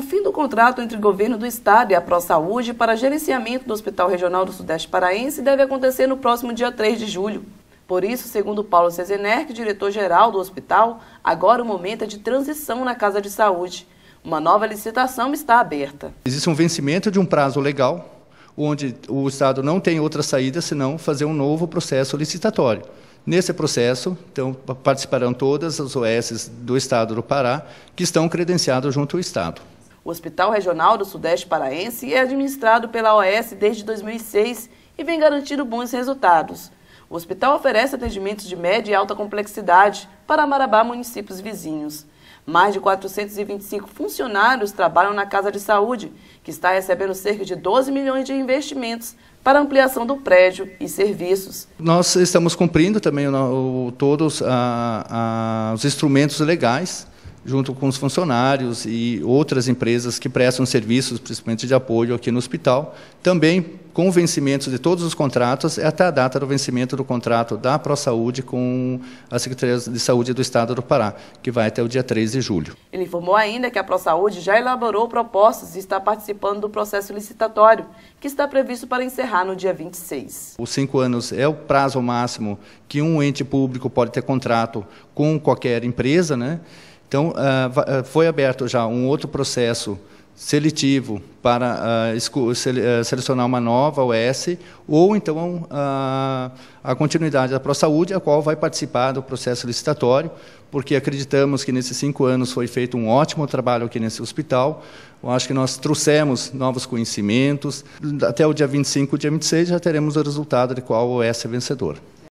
o fim do contrato entre o governo do estado e a ProSaúde para gerenciamento do Hospital Regional do Sudeste Paraense deve acontecer no próximo dia 3 de julho. Por isso, segundo Paulo Cezenerc, diretor-geral do hospital, agora o momento é de transição na Casa de Saúde. Uma nova licitação está aberta. Existe um vencimento de um prazo legal, onde o Estado não tem outra saída senão fazer um novo processo licitatório. Nesse processo, então, participarão todas as OS do Estado do Pará que estão credenciadas junto ao Estado. O Hospital Regional do Sudeste Paraense é administrado pela OS desde 2006 e vem garantindo bons resultados. O hospital oferece atendimentos de média e alta complexidade para Marabá municípios vizinhos. Mais de 425 funcionários trabalham na Casa de Saúde, que está recebendo cerca de 12 milhões de investimentos para ampliação do prédio e serviços. Nós estamos cumprindo também o, todos a, ah, a, ah, os instrumentos legais junto com os funcionários e outras empresas que prestam serviços, principalmente de apoio aqui no hospital, também com o vencimento de todos os contratos, é até a data do vencimento do contrato da ProSaúde com a Secretaria de Saúde do Estado do Pará, que vai até o dia 13 de julho. Ele informou ainda que a ProSaúde já elaborou propostas e está participando do processo licitatório, que está previsto para encerrar no dia 26. Os cinco anos é o prazo máximo que um ente público pode ter contrato com qualquer empresa, né? Então, ah, ah, foi aberto já um outro processo seletivo para ah, selecionar uma nova OS, ou então a continuidade da ProSaúde, a qual vai participar do processo licitatório, porque acreditamos que nesses cinco anos foi feito um ótimo trabalho aqui nesse hospital. Eu acho que nós trouxemos novos conhecimentos. Até o dia 25, dia 26, já teremos o resultado de qual OS é vencedor.